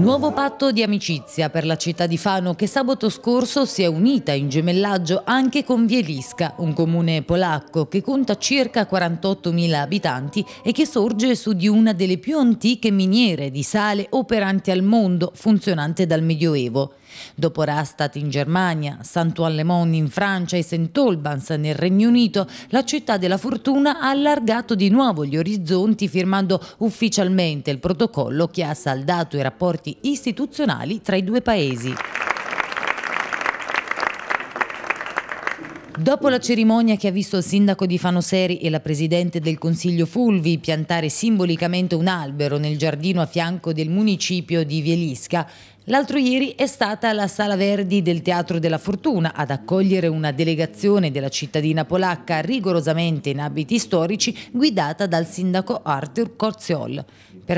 Nuovo patto di amicizia per la città di Fano che sabato scorso si è unita in gemellaggio anche con Wieliska, un comune polacco che conta circa 48.000 abitanti e che sorge su di una delle più antiche miniere di sale operanti al mondo, funzionante dal Medioevo. Dopo Rastatt in Germania, Saint-Ouen-le-Mont in Francia e St. olbans nel Regno Unito, la città della fortuna ha allargato di nuovo gli orizzonti firmando ufficialmente il protocollo che ha saldato i rapporti rapporti istituzionali tra i due paesi. Dopo la cerimonia che ha visto il sindaco di Fanoseri e la presidente del Consiglio Fulvi piantare simbolicamente un albero nel giardino a fianco del municipio di Vielisca, L'altro ieri è stata la Sala Verdi del Teatro della Fortuna ad accogliere una delegazione della cittadina polacca rigorosamente in abiti storici guidata dal sindaco Arthur Corziol.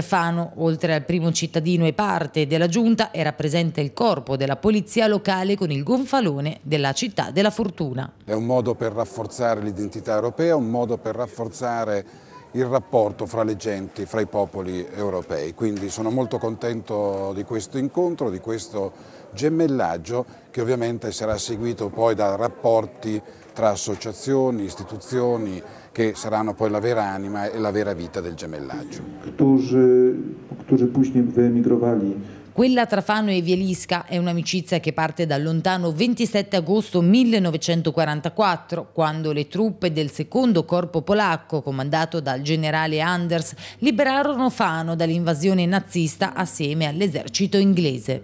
Fano, oltre al primo cittadino e parte della giunta, era presente il corpo della polizia locale con il gonfalone della città della Fortuna. È un modo per rafforzare l'identità europea, un modo per rafforzare il rapporto fra le genti, fra i popoli europei. Quindi sono molto contento di questo incontro, di questo gemellaggio che ovviamente sarà seguito poi da rapporti tra associazioni, istituzioni che saranno poi la vera anima e la vera vita del gemellaggio. Którzy, którzy później wyemigrowali quella tra Fano e Vielisca è un'amicizia che parte dal lontano 27 agosto 1944, quando le truppe del secondo corpo polacco, comandato dal generale Anders, liberarono Fano dall'invasione nazista assieme all'esercito inglese.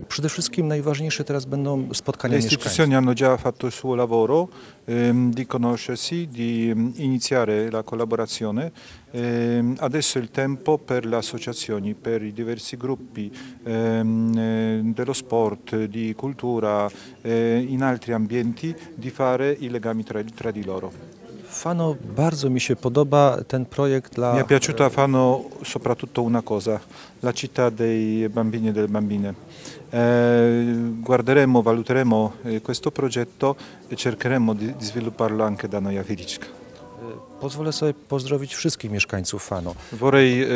Le istituzioni hanno già fatto il suo lavoro ehm, di conoscersi, di mm, iniziare la collaborazione eh, adesso è il tempo per le associazioni, per i diversi gruppi ehm, eh, dello sport, di cultura, eh, in altri ambienti di fare i legami tra, tra di loro. Fano bardzo mi się podoba ten projekt dla... Mi è piaciuta Fano soprattutto una cosa, la città dei bambini e delle bambine. Eh, guarderemo, valuteremo eh, questo progetto e cercheremo di, svilupparlo anche da noi a Viricca. pozwolę sobie pozdrowić wszystkich mieszkańców Fano. Vorrei eh,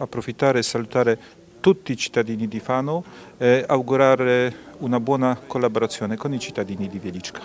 approfittare e salutare tutti i cittadini di Fano e augurare una buona collaborazione con i cittadini di Wieliczka.